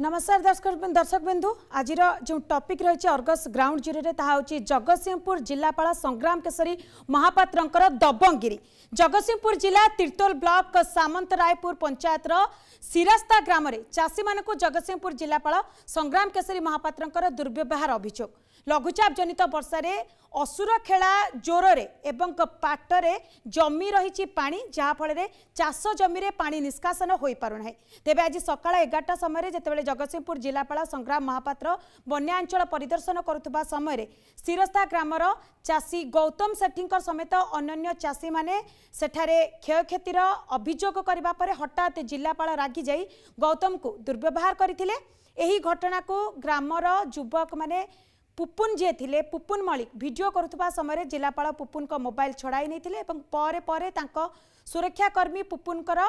नमस्कार दर्शक दर्शक बिंदु आज जो टपिक रही अर्गस ग्राउंड जीरो जगत सिंहपुर जिलापा संग्राम केशरी महापात्र दबंगिरी जगत सिंहपुर जिला तीर्तोल ब्लक सामंतरायपुर पंचायत सिरास्ता ग्राम से चाषी मान जगत सिंहपुर जिलापा संग्राम केशरी महापात्र दुर्व्यवहार अभियोग ଲଘୁଚାପ ଜନିତ ବର୍ଷାରେ ଅସୁରଖେଳା ଜୋରରେ ଏବଂ ପାଟରେ ଜମି ରହିଛି ପାଣି ଯାହାଫଳରେ ଚାଷ ଜମିରେ ପାଣି ନିଷ୍କାସନ ହୋଇପାରୁନାହିଁ ତେବେ ଆଜି ସକାଳ ଏଗାରଟା ସମୟରେ ଯେତେବେଳେ ଜଗତସିଂହପୁର ଜିଲ୍ଲାପାଳ ସଂଗ୍ରାମ ମହାପାତ୍ର ବନ୍ୟା ଅଞ୍ଚଳ ପରିଦର୍ଶନ କରୁଥିବା ସମୟରେ ଶିରସ୍ତା ଗ୍ରାମର ଚାଷୀ ଗୌତମ ସେଠୀଙ୍କ ସମେତ ଅନ୍ୟାନ୍ୟ ଚାଷୀମାନେ ସେଠାରେ କ୍ଷୟକ୍ଷତିର ଅଭିଯୋଗ କରିବା ପରେ ହଠାତ୍ ଜିଲ୍ଲାପାଳ ରାଗିଯାଇ ଗୌତମଙ୍କୁ ଦୁର୍ବ୍ୟବହାର କରିଥିଲେ ଏହି ଘଟଣାକୁ ଗ୍ରାମର ଯୁବକମାନେ পুপুন যে লে পুপুন মল্লিক ভিডিও করুবা সময় জেলাপাল পুপুন মোবাইল ছড়াই নিয়ে এবং পরে পরে তাঁর সুরক্ষাকর্মী পুপুনকর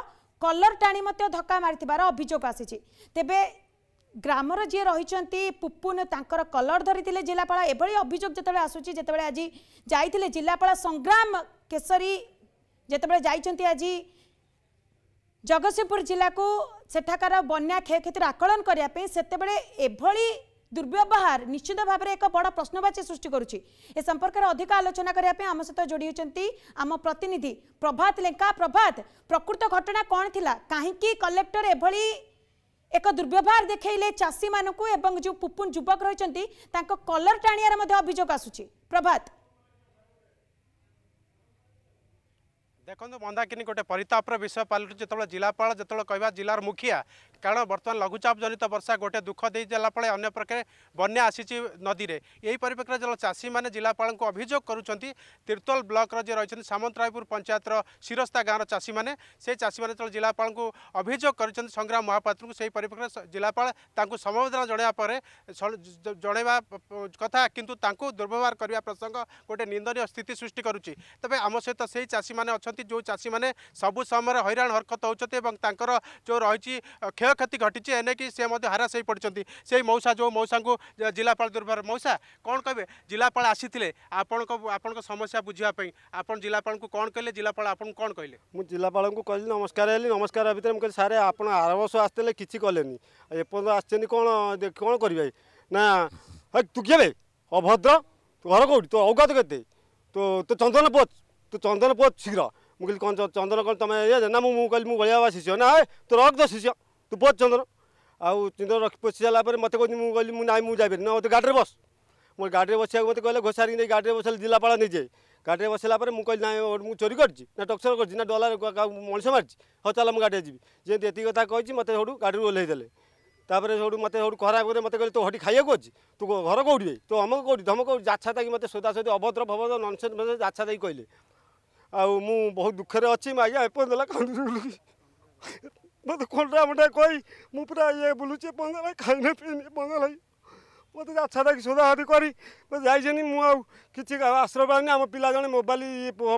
কলর টাণি ধক্কা মারিবার অভিযোগ আসিছে তেবে গ্রামর যে রয়েছে পুপুন তাঁর কলর ধরিলে জেলাপাল এভাবে অভিযোগ যেত আসুচি যেতবে আজ যাই জেলাপাল সংগ্রাম কেশরী যেতবে যাই আজ জগৎসিংহপুর জেলা সেঠাকার বন্যা ক্ষয়ক্ষতির আকলন করা সেতবে এভাবে দুর্ব্যবহার নিশ্চিত ভাবে এক বড় প্রশ্নবাচী সৃষ্টি করুছি এ সম্পর্কের অধিক আলোচনা করা আম সহ যোড়ি হচ্ছেন আম প্রতিনিধি প্রভাত লেঙ্কা প্রভাত প্রকৃত ঘটনা কণ লা কী কলেক্টর এভাবে ଏକ ଦୁର୍ବ୍ୟବହାର ଦେଖାଇଲେ ଚାଷୀମାନଙ୍କୁ ଏବଂ ଯେଉଁ ପୁପୁନ୍ ଯୁବକ ରହିଛନ୍ତି ତାଙ୍କ କଲର ଟାଣିବାର ମଧ୍ୟ ଅଭିଯୋଗ ଆସୁଛି ପ୍ରଭାତ ଦେଖନ୍ତୁ ମନ୍ଦାକିନି ଗୋଟେ ପରିତାପର ବିଷୟ ପାଲଟୁଛି ଯେତେବେଳେ ଜିଲ୍ଲାପାଳ ଯେତେବେଳେ କହିବା ଜିଲ୍ଲାର ମୁଖିଆ କାରଣ ବର୍ତ୍ତମାନ ଲଘୁଚାପ ଜନିତ ବର୍ଷା ଗୋଟେ ଦୁଃଖ ଦେଇଦେଲା ଫଳେ ଅନ୍ୟ ପ୍ରକାରେ ବନ୍ୟା ଆସିଛି ନଦୀରେ ଏହି ପରିପ୍ରେକ୍ଷୀରେ ଜଣେ ଚାଷୀମାନେ ଜିଲ୍ଲାପାଳଙ୍କୁ ଅଭିଯୋଗ କରୁଛନ୍ତି ତିର୍ତ୍ତୋଲ ବ୍ଲକ୍ର ଯିଏ ରହିଛନ୍ତି ସାମନ୍ତରାୟପୁର ପଞ୍ଚାୟତର ଶିରସ୍ତା ଗାଁର ଚାଷୀମାନେ ସେ ଚାଷୀମାନେ ଯେତେବେଳେ ଜିଲ୍ଲାପାଳଙ୍କୁ ଅଭିଯୋଗ କରିଛନ୍ତି ସଂଗ୍ରାମ ମହାପାତ୍ରଙ୍କୁ ସେହି ପରିପ୍ରେକ୍ଷୀରେ ଜିଲ୍ଲାପାଳ ତାଙ୍କୁ ସମବେଦନା ଜଣାଇବା ପରେ ଜଣାଇବା କଥା କିନ୍ତୁ ତାଙ୍କୁ ଦୁର୍ବ୍ୟବହାର କରିବା ପ୍ରସଙ୍ଗ ଗୋଟେ ନିନ୍ଦନୀୟ ସ୍ଥିତି ସୃଷ୍ଟି କରୁଛି ତେବେ ଆମ ସହିତ ସେହି ଚାଷୀମାନେ ଅଛନ୍ତି ଯେଉଁ ଚାଷୀମାନେ ସବୁ ସମୟରେ ହଇରାଣ ହରକତ ହେଉଛନ୍ତି ଏବଂ ତାଙ୍କର ଯେଉଁ ରହିଛି କ୍ଷୟ କ୍ଷତି ଘଟିଛି ଏନେକି ସେ ମଧ୍ୟ ହାରାସ ହୋଇପଡ଼ିଛନ୍ତି ସେଇ ମଉସା ଯେଉଁ ମଉସାଙ୍କୁ ଜିଲ୍ଲାପାଳ ଦୁର୍ଭାର ମଉସା କ'ଣ କହିବେ ଜିଲ୍ଲାପାଳ ଆସିଥିଲେ ଆପଣଙ୍କ ଆପଣଙ୍କ ସମସ୍ୟା ବୁଝିବା ପାଇଁ ଆପଣ ଜିଲ୍ଲାପାଳଙ୍କୁ କ'ଣ କହିଲେ ଜିଲ୍ଲାପାଳ ଆପଣଙ୍କୁ କ'ଣ କହିଲେ ମୁଁ ଜିଲ୍ଲାପାଳଙ୍କୁ କହିଲି ନମସ୍କାର ହେଲି ନମସ୍କାର ଭିତରେ ମୁଁ କହିଲି ସାର୍ ଆପଣ ଆର ବର୍ଷ ଆସିଥିଲେ କିଛି କଲେନି ଏପର୍ଯ୍ୟନ୍ତ ଆସିଛନ୍ତି କ'ଣ କ'ଣ କରିବେ ନା ତୁ କେବେ ଅଭଦ୍ର ତୁ ଘର କେଉଁଠି ତୋ ଅଗତ କେତେ ତୋ ତୋ ଚନ୍ଦନ ପୋଚ ତୁ ଚନ୍ଦନ ପୋଚ ଶୀଘ୍ର ମୁଁ କହିଲି କ'ଣ ଚନ୍ଦନ କ'ଣ ତୁମେ ଇଏ ନା ମୁଁ କହିଲି ମୁଁ ଗଳିଆ ଶିଷ୍ୟ ନା ତୋ ରକ୍ ତ ଶିଷ୍ୟ ତୁ ବସ୍ ଚନ୍ଦ୍ର ଆଉ ଚନ୍ଦ୍ର ରଖି ପୋଷି ସାରିଲା ପରେ ମୋତେ କହୁଛି ମୁଁ କହିଲି ମୁଁ ନାଇଁ ମୁଁ ଯାଇପାରିନି ମୋତେ ଗାଡ଼ିରେ ବସ ମୋ ଗାଡ଼ିରେ ବସିବାକୁ ମୋତେ କହିଲେ ଘୋଷାରିକି ନେଇ ଗାଡ଼ିରେ ବସାଇଲେ ଜିଲ୍ଲାପାଳ ନେଇଯାଏ ଗାଡ଼ିରେ ବସାଇଲା ପରେ ମୁଁ କହିଲି ନାଇଁ ମୁଁ ଚୋରି କରିଛି ନା ଟକ୍ସର କରିଛି ନା ଡଲାର ମଣିଷ ମାରିଛି ହଉ ଚାଲ ମୁଁ ଗାଡ଼ିରେ ଯିବି ଯେମିତି ଏତିକି କଥା କହିଛି ମୋତେ ସେଠୁ ଗାଡ଼ିରୁ ଓହ୍ଲେଇ ଦେଲେ ତାପରେ ସେଠୁ ମୋତେ ସେଠୁ ଖରାପ କରେ ମୋତେ କହିଲେ ତୋ ହଠି ଖାଇବାକୁ ଅଛି ତୁ ଘର କେଉଁଠି ତୁ ଅମକ କେଉଁଠି ଧମକ କେଉଁଠି ଯାଛା ତାକି ମୋତେ ସହିତ ଅଭଦ୍ର ଫଭଦ୍ର ନନସେନ୍ସ ଫେନ୍ସ ଯାଛା ତାକି କହିଲେ ଆଉ ମୁଁ ବହୁତ ଦୁଃଖରେ ଅଛି ମୁଁ ଆଜ୍ଞା ଏପର୍ଯ୍ୟନ୍ତ ହେଲା କାନ୍ଦୁଛି ମୋତେ ଖଣ୍ଡା ମଣ୍ଡା କହି ମୁଁ ପୁରା ଇଏ ବୁଲୁଛି ପନ୍ଦର ଲାଗି ଖାଇନି ପିଇନି ପନ୍ଦର ଲାଗି ମୋତେ ଆଚ୍ଛା ଦେଖି ସୁଧାହରି କରି ମୋତେ ଯାଇଛନ୍ତି ମୁଁ ଆଉ କିଛି ଆଶ୍ରୟ ପାଇନି ଆମ ପିଲା ଜଣେ ମୋବାଇଲ୍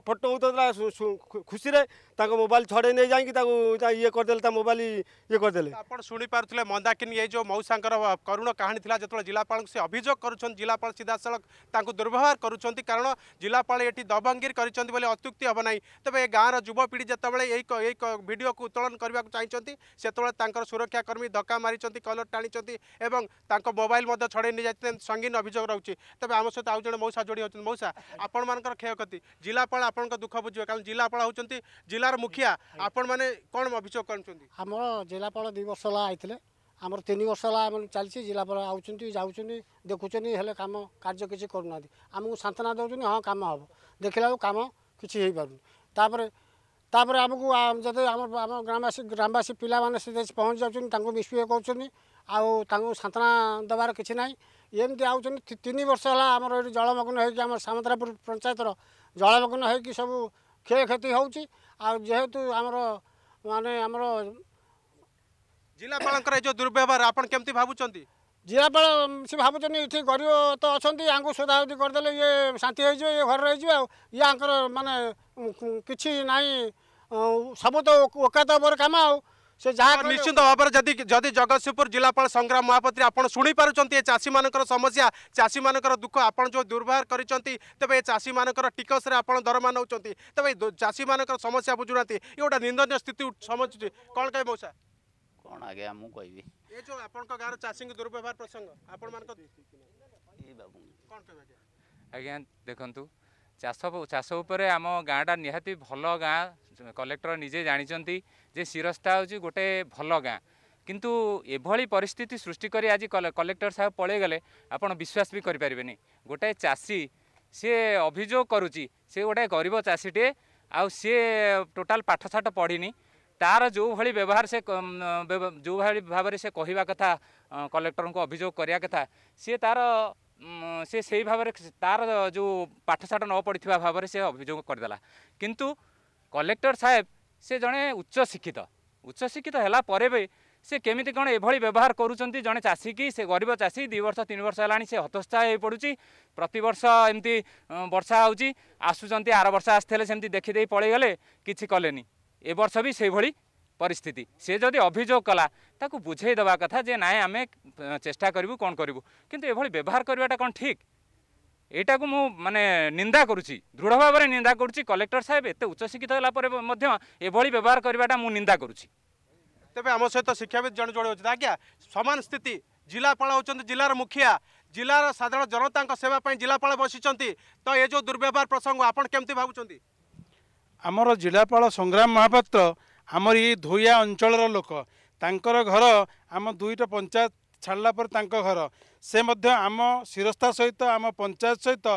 ଫଟୋ ଉଠାଉଥିଲା ଖୁସିରେ ତାଙ୍କ ମୋବାଇଲ ଛଡ଼େଇ ନେଇ ଯାଇକି ତାକୁ ଇଏ କରିଦେଲେ ତା ମୋବାଇଲ ଇଏ କରିଦେଲେ ଆପଣ ଶୁଣିପାରୁଥିଲେ ମନ୍ଦାକିନୀ ଏଇ ଯେଉଁ ମଉସାଙ୍କର କରୁଣ କାହାଣୀ ଥିଲା ଯେତେବେଳେ ଜିଲ୍ଲାପାଳଙ୍କୁ ସେ ଅଭିଯୋଗ କରୁଛନ୍ତି ଜିଲ୍ଲାପାଳ ସିଧାସଳଖ ତାଙ୍କୁ ଦୁର୍ବ୍ୟବହାର କରୁଛନ୍ତି କାରଣ ଜିଲ୍ଲାପାଳ ଏଠି ଦବଙ୍ଗଗିରି କରିଛନ୍ତି ବୋଲି ଅତ୍ୟୁକ୍ତି ହେବ ନାହିଁ ତେବେ ଏ ଗାଁର ଯୁବପିଢ଼ି ଯେତେବେଳେ ଏଇ ଏଇ ଭିଡ଼ିଓକୁ ଉତ୍ତୋଳନ କରିବାକୁ ଚାହିଁଛନ୍ତି ସେତେବେଳେ ତାଙ୍କର ସୁରକ୍ଷାକର୍ମୀ ଧକ୍କା ମାରିଛନ୍ତି କଲର ଟାଣିଛନ୍ତି ଏବଂ ତାଙ୍କ ମୋବାଇଲ ମଧ୍ୟ ଛଡ଼େଇ ନେଇଯାଇଛନ୍ତି ସଙ୍ଗୀନ ଅଭିଯୋଗ ରହୁଛି ତେବେ ଆମ ସହିତ ଆଉ ଜଣେ ମଉସା ଯୋଡ଼ି ହେଉଛନ୍ତି ମଉସା ଆପଣମାନଙ୍କର କ୍ଷୟକ୍ଷତି ଜିଲ୍ଲାପାଳ ଆପଣଙ୍କ ଦୁଃଖ ବୁଝିବେ କାରଣ ଜିଲ୍ଲାପାଳ ହେଉଛନ୍ତି ଜିଲ୍ଲା জেলার মুখিয়া আপনার মানে কম অভিযোগ করছেন আমার জেলাপাল দুই বর্ষ হল আইলে আমার তিন বর্ষ হল আমার চালছি জেলাপাল আউছেন যাচ্ছেন দেখুছেন হলে কাম কার্য কিছু করু না আমি সান্ত্বনা দেছেন হ্যাঁ কাম হব দেখিলা কাম কিছু হয়ে পু তাপরে তাপরে আমি যদি আমার আমার গ্রামবাসী গ্রামবাসী পিলা মানে সে পৌঁছে যাচ্ছেন তাকে মিসবিহেভ করছেন আপনার ତାଙ୍କୁ দেওয়ার কিছু କିଛି এমনি ଏମିତି তিন বর্ষ হল আমার এই জলমগ্ন ଜଳମଗ୍ନ আমার সামুদ্রাপুর পঞ্চায়েতর জলমগ্ন হয়ে সব ক্ষয়ক্ষতি হচ্ছে ଆଉ ଯେହେତୁ ଆମର ମାନେ ଆମର ଜିଲ୍ଲାପାଳଙ୍କର ଏ ଯେଉଁ ଦୁର୍ବ୍ୟବହାର ଆପଣ କେମିତି ଭାବୁଛନ୍ତି ଜିଲ୍ଲାପାଳ ସେ ଭାବୁଛନ୍ତି ଏଠି ଗରିବ ତ ଅଛନ୍ତି ୟାଙ୍କୁ ସୋଧାସୋଧି କରିଦେଲେ ଇଏ ଶାନ୍ତି ହେଇଯିବ ଇଏ ଘରେ ରହିଯିବେ ଆଉ ଇଏ ୟାଙ୍କର ମାନେ କିଛି ନାହିଁ ସବୁ ତ ଓକାତ ଉପରେ କାମ ଆଉ ସେ ଯାହା ନିଶ୍ଚିନ୍ତ ଭାବରେ ଯଦି ଯଦି ଜଗତସିଂହପୁର ଜିଲ୍ଲାପାଳ ସଂଗ୍ରାମ ମହାପାତ୍ର ଆପଣ ଶୁଣିପାରୁଛନ୍ତି ଏ ଚାଷୀମାନଙ୍କର ସମସ୍ୟା ଚାଷୀମାନଙ୍କର ଦୁଃଖ ଆପଣ ଯେଉଁ ଦୁର୍ବ୍ୟବହାର କରିଛନ୍ତି ତେବେ ଏ ଚାଷୀମାନଙ୍କର ଟିକସରେ ଆପଣ ଦରମା ନେଉଛନ୍ତି ତେବେ ଚାଷୀମାନଙ୍କର ସମସ୍ୟା ବୁଝୁନାହାନ୍ତି ଇଏ ଗୋଟେ ନିନ୍ଦନୀୟ ସ୍ଥିତି ସମସ୍ୟା କ'ଣ କହିବେ ମଉସା କ'ଣ ଆଜ୍ଞା ମୁଁ କହିବି ଏ ଯେଉଁ ଆପଣଙ୍କ ଗାଁର ଚାଷୀଙ୍କ ଦୁର୍ବ୍ୟବହାର ପ୍ରସଙ୍ଗ ଆପଣମାନଙ୍କ ଦେଖନ୍ତୁ ଚାଷ ଚାଷ ଉପରେ ଆମ ଗାଁଟା ନିହାତି ଭଲ ଗାଁ କଲେକ୍ଟର ନିଜେ ଜାଣିଛନ୍ତି ଯେ ଶିରସ୍ତା ହେଉଛି ଗୋଟେ ଭଲ ଗାଁ କିନ୍ତୁ ଏଭଳି ପରିସ୍ଥିତି ସୃଷ୍ଟି କରି ଆଜି କଲେକ୍ଟର ସାହେବ ପଳେଇଗଲେ ଆପଣ ବିଶ୍ୱାସ ବି କରିପାରିବେନି ଗୋଟେ ଚାଷୀ ସିଏ ଅଭିଯୋଗ କରୁଛି ସେ ଗୋଟେ ଗରିବ ଚାଷୀଟିଏ ଆଉ ସିଏ ଟୋଟାଲ୍ ପାଠଶାଠ ପଢ଼ିନି ତାର ଯେଉଁଭଳି ବ୍ୟବହାର ସେ ଯେଉଁଭଳି ଭାବରେ ସେ କହିବା କଥା କଲେକ୍ଟରଙ୍କୁ ଅଭିଯୋଗ କରିବା କଥା ସିଏ ତାର ସେ ସେଇ ଭାବରେ ତା'ର ଯେଉଁ ପାଠଶାଠ ନ ପଢ଼ିଥିବା ଭାବରେ ସେ ଅଭିଯୋଗ କରିଦେଲା କିନ୍ତୁ କଲେକ୍ଟର ସାହେବ ସେ ଜଣେ ଉଚ୍ଚଶିକ୍ଷିତ ଉଚ୍ଚଶିକ୍ଷିତ ହେଲା ପରେ ବି ସେ କେମିତି କ'ଣ ଏଭଳି ବ୍ୟବହାର କରୁଛନ୍ତି ଜଣେ ଚାଷୀକି ସେ ଗରିବ ଚାଷୀ ଦୁଇ ବର୍ଷ ତିନି ବର୍ଷ ହେଲାଣି ସେ ହତୋତ୍ସାହ ହୋଇପଡ଼ୁଛି ପ୍ରତିବର୍ଷ ଏମିତି ବର୍ଷା ହେଉଛି ଆସୁଛନ୍ତି ଆର ବର୍ଷ ଆସିଥିଲେ ସେମିତି ଦେଖିଦେଇ ପଳେଇଗଲେ କିଛି କଲେନି ଏ ବର୍ଷ ବି ସେଇଭଳି ପରିସ୍ଥିତି ସେ ଯଦି ଅଭିଯୋଗ କଲା ତାକୁ ବୁଝେଇ ଦେବା କଥା ଯେ ନାହିଁ ଆମେ ଚେଷ୍ଟା କରିବୁ କ'ଣ କରିବୁ କିନ୍ତୁ ଏଭଳି ବ୍ୟବହାର କରିବାଟା କ'ଣ ଠିକ୍ ଏଇଟାକୁ ମୁଁ ମାନେ ନିନ୍ଦା କରୁଛି ଦୃଢ଼ ଭାବରେ ନିନ୍ଦା କରୁଛି କଲେକ୍ଟର ସାହେବ ଏତେ ଉଚ୍ଚଶିକ୍ଷିତ ହେଲା ପରେ ମଧ୍ୟ ଏଭଳି ବ୍ୟବହାର କରିବାଟା ମୁଁ ନିନ୍ଦା କରୁଛି ତେବେ ଆମ ସହିତ ଶିକ୍ଷାବିତ ଜଣେ ଯୋଡ଼େ ହେଉଛନ୍ତି ଆଜ୍ଞା ସମାନ ସ୍ଥିତି ଜିଲ୍ଲାପାଳ ହେଉଛନ୍ତି ଜିଲ୍ଲାର ମୁଖିଆ ଜିଲ୍ଲାର ସାଧାରଣ ଜନତାଙ୍କ ସେବା ପାଇଁ ଜିଲ୍ଲାପାଳ ବସିଛନ୍ତି ତ ଏ ଯେଉଁ ଦୁର୍ବ୍ୟବହାର ପ୍ରସଙ୍ଗ ଆପଣ କେମିତି ଭାବୁଛନ୍ତି ଆମର ଜିଲ୍ଲାପାଳ ସଂଗ୍ରାମ ମହାପାତ୍ର ଆମର ଏଇ ଧୋଇଆ ଅଞ୍ଚଳର ଲୋକ ତାଙ୍କର ଘର ଆମ ଦୁଇଟା ପଞ୍ଚାୟତ ଛାଡ଼ିଲା ପରେ ତାଙ୍କ ଘର ସେ ମଧ୍ୟ ଆମ ଶିରସ୍ତା ସହିତ ଆମ ପଞ୍ଚାୟତ ସହିତ